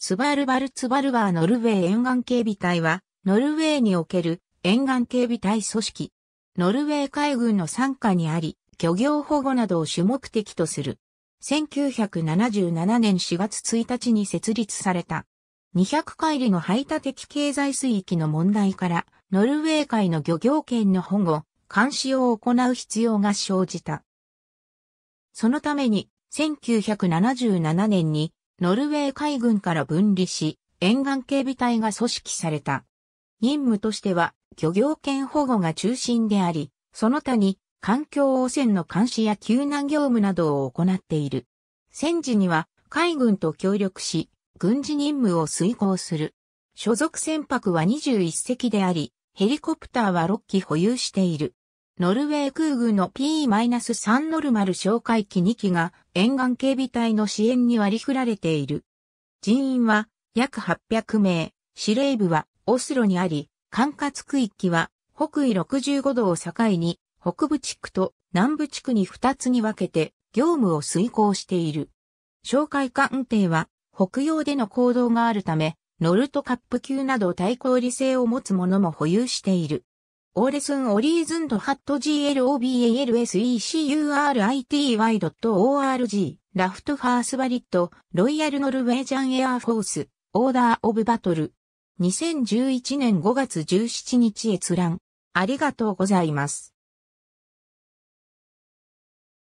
スバルバルツバルバーノルウェー沿岸警備隊は、ノルウェーにおける沿岸警備隊組織。ノルウェー海軍の傘下にあり、漁業保護などを主目的とする。1977年4月1日に設立された。200海里の排他的経済水域の問題から、ノルウェー海の漁業権の保護、監視を行う必要が生じた。そのために、1977年にノルウェー海軍から分離し、沿岸警備隊が組織された。任務としては、漁業権保護が中心であり、その他に、環境汚染の監視や救難業務などを行っている。戦時には、海軍と協力し、軍事任務を遂行する。所属船舶は21隻であり、ヘリコプターは6機保有している。ノルウェー空軍の P-3 ノルマル哨戒機2機が沿岸警備隊の支援に割り振られている。人員は約800名、司令部はオスロにあり、管轄区域は北緯65度を境に北部地区と南部地区に2つに分けて業務を遂行している。哨戒艦艇は北洋での行動があるため、ノルトカップ級など対抗理性を持つ者も保有している。オーレスンオリーズンドハット GLOBALSECURITY.org ラフトファースバリットロイヤルノルウェージャンエアーフォースオーダーオブバトル2011年5月17日閲覧ありがとうございます。